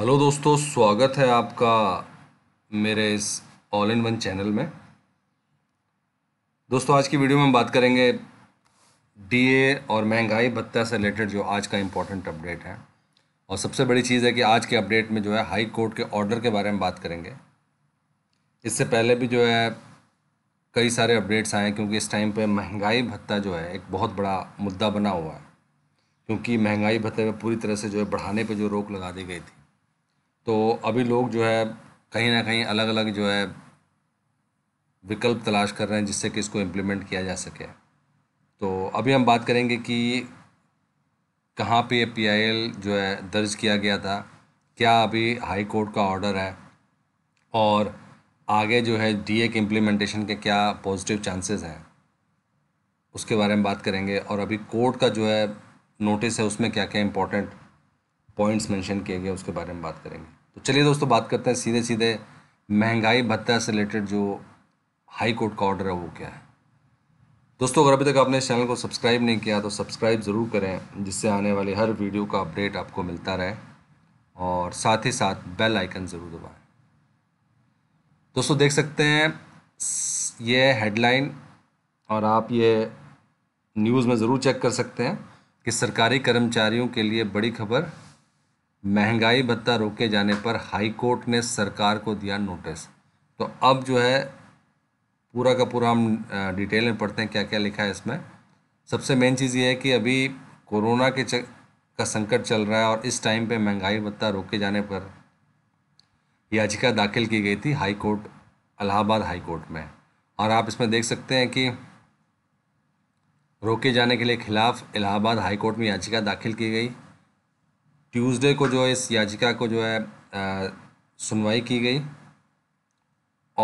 hello दोस्तों स्वागत है आपका मेरे इस ऑल इन वन चैनल में दोस्तों आज की वीडियो में हम बात करेंगे डीए और महंगाई भत्ता से रिलेटेड जो आज का इम्पोर्टेंट अपडेट है और सबसे बड़ी चीज़ है कि आज के अपडेट में जो है हाई कोर्ट के ऑर्डर के बारे में बात करेंगे इससे पहले भी जो है कई सारे अपडेट्स आए क्योंकि इस टाइम पर महंगाई भत्ता जो है एक बहुत बड़ा मुद्दा बना हुआ है क्योंकि महंगाई भत्ते में पूरी तरह से जो है बढ़ाने पर जो रोक लगा दी गई थी तो अभी लोग जो है कहीं ना कहीं अलग अलग जो है विकल्प तलाश कर रहे हैं जिससे कि इसको इम्प्लीमेंट किया जा सके तो अभी हम बात करेंगे कि कहाँ पे पीआईएल जो है दर्ज किया गया था क्या अभी हाई कोर्ट का ऑर्डर है और आगे जो है डीए के इम्प्लीमेंटेशन के क्या पॉजिटिव चांसेस हैं उसके बारे में बात करेंगे और अभी कोर्ट का जो है नोटिस है उसमें क्या क्या इम्पोर्टेंट पॉइंट्स मेंशन किए गए उसके बारे में बात करेंगे तो चलिए दोस्तों बात करते हैं सीधे सीधे महंगाई भत्ता से रिलेटेड जो हाई कोर्ट का ऑर्डर है वो क्या है दोस्तों अगर अभी तक आपने इस चैनल को सब्सक्राइब नहीं किया तो सब्सक्राइब ज़रूर करें जिससे आने वाले हर वीडियो का अपडेट आपको मिलता रहे और साथ ही साथ बेल आइकन ज़रूर दबाएं दोस्तों देख सकते हैं ये हेडलाइन और आप ये न्यूज़ में ज़रूर चेक कर सकते हैं कि सरकारी कर्मचारियों के लिए बड़ी खबर महंगाई भत्ता रोके जाने पर हाई कोर्ट ने सरकार को दिया नोटिस तो अब जो है पूरा का पूरा हम डिटेल में पढ़ते हैं क्या क्या लिखा है इसमें सबसे मेन चीज़ ये है कि अभी कोरोना के चक, का संकट चल रहा है और इस टाइम पे महंगाई भत्ता रोके जाने पर याचिका दाखिल की गई थी high court Allahabad high court में और आप इसमें देख सकते हैं कि रोके जाने के लिए खिलाफ़ इलाहाबाद हाई कोर्ट में याचिका दाखिल की गई ट्यूसडे को जो है इस याचिका को जो है सुनवाई की गई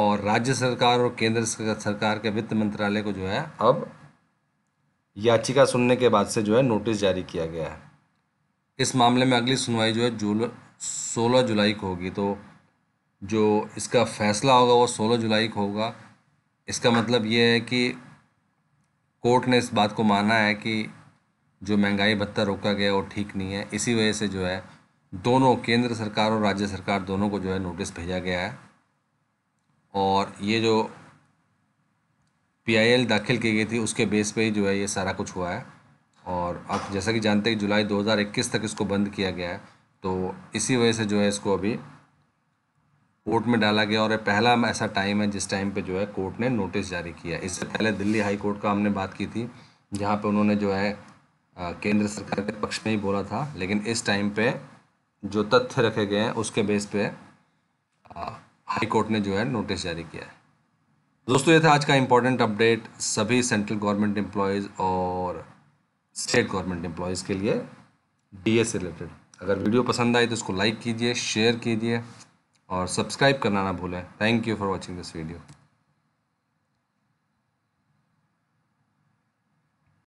और राज्य सरकार और केंद्र सरकार के वित्त मंत्रालय को जो है अब याचिका सुनने के बाद से जो है नोटिस जारी किया गया है इस मामले में अगली सुनवाई जो है जूल सोलह जुलाई को होगी तो जो इसका फैसला होगा वो सोलह जुलाई को होगा इसका मतलब ये है कि कोर्ट ने इस बात को माना है कि जो महंगाई भत्ता रोका गया वो ठीक नहीं है इसी वजह से जो है दोनों केंद्र सरकार और राज्य सरकार दोनों को जो है नोटिस भेजा गया है और ये जो पीआईएल दाखिल की गई थी उसके बेस पे ही जो है ये सारा कुछ हुआ है और आप जैसा कि जानते हैं कि जुलाई 2021 तक इसको बंद किया गया है तो इसी वजह से जो है इसको अभी कोर्ट में डाला गया और ये पहला ऐसा टाइम है जिस टाइम पे जो है कोर्ट ने नोटिस जारी किया इससे पहले दिल्ली हाई कोर्ट का हमने बात की थी जहाँ पे उन्होंने जो है केंद्र सरकार के पक्ष में ही बोला था लेकिन इस टाइम पे जो तथ्य रखे गए हैं उसके बेस पे हाई कोर्ट ने जो है नोटिस जारी किया है दोस्तों ये था आज का इम्पोर्टेंट अपडेट सभी सेंट्रल गवर्नमेंट एम्प्लॉयज़ और स्टेट गवर्नमेंट एम्प्लॉयज़ के लिए डी से रिलेटेड अगर वीडियो पसंद आई तो उसको लाइक कीजिए शेयर कीजिए और सब्सक्राइब करना ना भूलें thank you for watching this video